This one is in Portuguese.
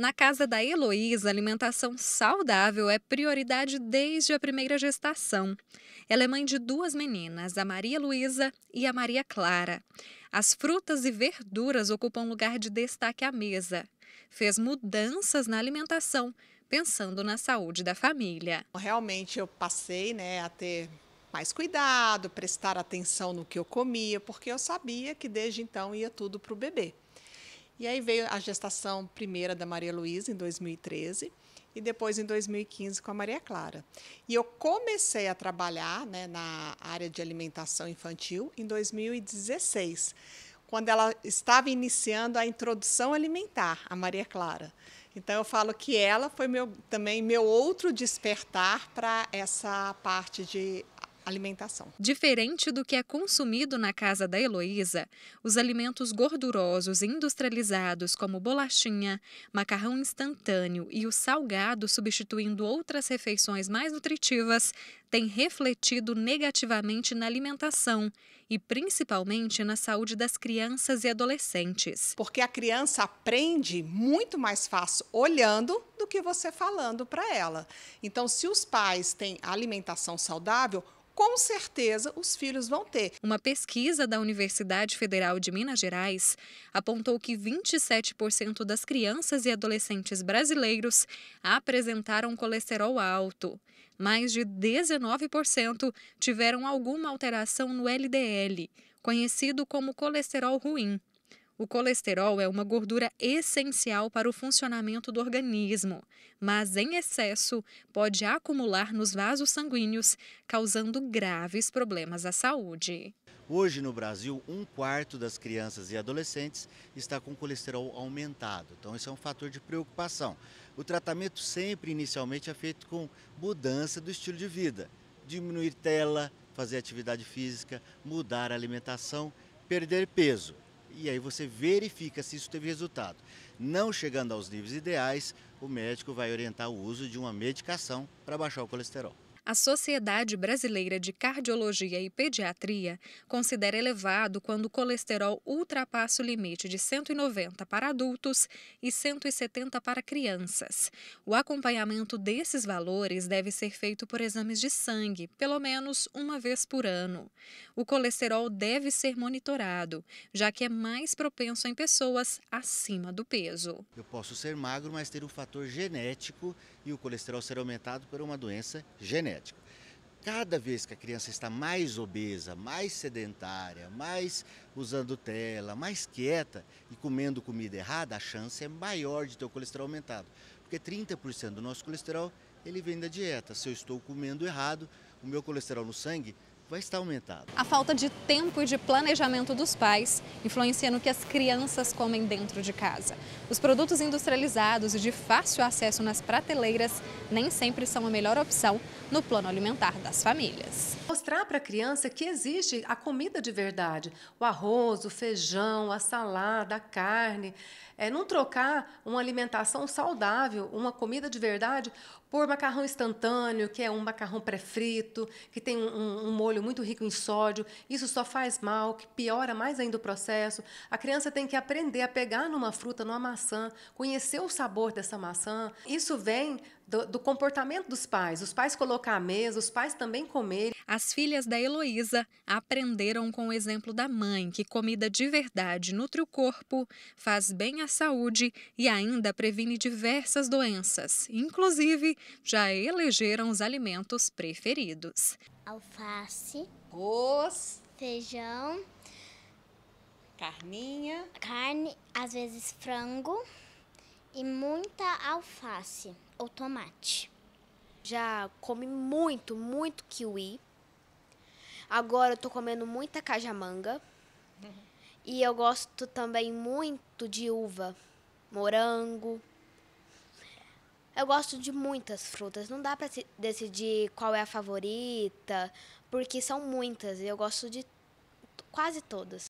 Na casa da Heloísa, alimentação saudável é prioridade desde a primeira gestação. Ela é mãe de duas meninas, a Maria Luísa e a Maria Clara. As frutas e verduras ocupam lugar de destaque à mesa. Fez mudanças na alimentação, pensando na saúde da família. Realmente eu passei né, a ter mais cuidado, prestar atenção no que eu comia, porque eu sabia que desde então ia tudo para o bebê. E aí veio a gestação primeira da Maria Luísa, em 2013, e depois em 2015 com a Maria Clara. E eu comecei a trabalhar né, na área de alimentação infantil em 2016, quando ela estava iniciando a introdução alimentar, a Maria Clara. Então eu falo que ela foi meu, também meu outro despertar para essa parte de alimentação. Diferente do que é consumido na casa da Heloísa, os alimentos gordurosos industrializados, como bolachinha, macarrão instantâneo e o salgado, substituindo outras refeições mais nutritivas, têm refletido negativamente na alimentação e principalmente na saúde das crianças e adolescentes. Porque a criança aprende muito mais fácil olhando do que você falando para ela. Então, se os pais têm alimentação saudável, com certeza os filhos vão ter. Uma pesquisa da Universidade Federal de Minas Gerais apontou que 27% das crianças e adolescentes brasileiros apresentaram colesterol alto. Mais de 19% tiveram alguma alteração no LDL, conhecido como colesterol ruim. O colesterol é uma gordura essencial para o funcionamento do organismo, mas em excesso pode acumular nos vasos sanguíneos, causando graves problemas à saúde. Hoje no Brasil, um quarto das crianças e adolescentes está com colesterol aumentado, então isso é um fator de preocupação. O tratamento sempre inicialmente é feito com mudança do estilo de vida, diminuir tela, fazer atividade física, mudar a alimentação, perder peso e aí você verifica se isso teve resultado. Não chegando aos níveis ideais, o médico vai orientar o uso de uma medicação para baixar o colesterol. A Sociedade Brasileira de Cardiologia e Pediatria considera elevado quando o colesterol ultrapassa o limite de 190 para adultos e 170 para crianças. O acompanhamento desses valores deve ser feito por exames de sangue, pelo menos uma vez por ano. O colesterol deve ser monitorado, já que é mais propenso em pessoas acima do peso. Eu posso ser magro, mas ter um fator genético e o colesterol ser aumentado por uma doença genética. Cada vez que a criança está mais obesa, mais sedentária, mais usando tela, mais quieta e comendo comida errada, a chance é maior de ter o colesterol aumentado. Porque 30% do nosso colesterol ele vem da dieta. Se eu estou comendo errado, o meu colesterol no sangue vai estar aumentado. A falta de tempo e de planejamento dos pais influencia no que as crianças comem dentro de casa. Os produtos industrializados e de fácil acesso nas prateleiras nem sempre são a melhor opção no plano alimentar das famílias. Mostrar para a criança que existe a comida de verdade, o arroz, o feijão, a salada, a carne, é não trocar uma alimentação saudável, uma comida de verdade, por macarrão instantâneo, que é um macarrão pré-frito, que tem um, um molho óleo, muito rico em sódio. Isso só faz mal, que piora mais ainda o processo. A criança tem que aprender a pegar numa fruta, numa maçã, conhecer o sabor dessa maçã. Isso vem do, do, comportamento dos pais. Os pais colocar a mesa, os pais também comerem. As filhas da Heloísa aprenderam com o exemplo da mãe que comida de verdade nutre o corpo, faz bem à saúde e ainda previne diversas doenças. Inclusive, já elegeram os alimentos preferidos alface, arroz, feijão, carninha, carne, às vezes frango e muita alface ou tomate. Já comi muito, muito kiwi. Agora eu tô comendo muita cajamanga. Uhum. E eu gosto também muito de uva, morango. Eu gosto de muitas frutas, não dá para decidir qual é a favorita, porque são muitas e eu gosto de quase todas.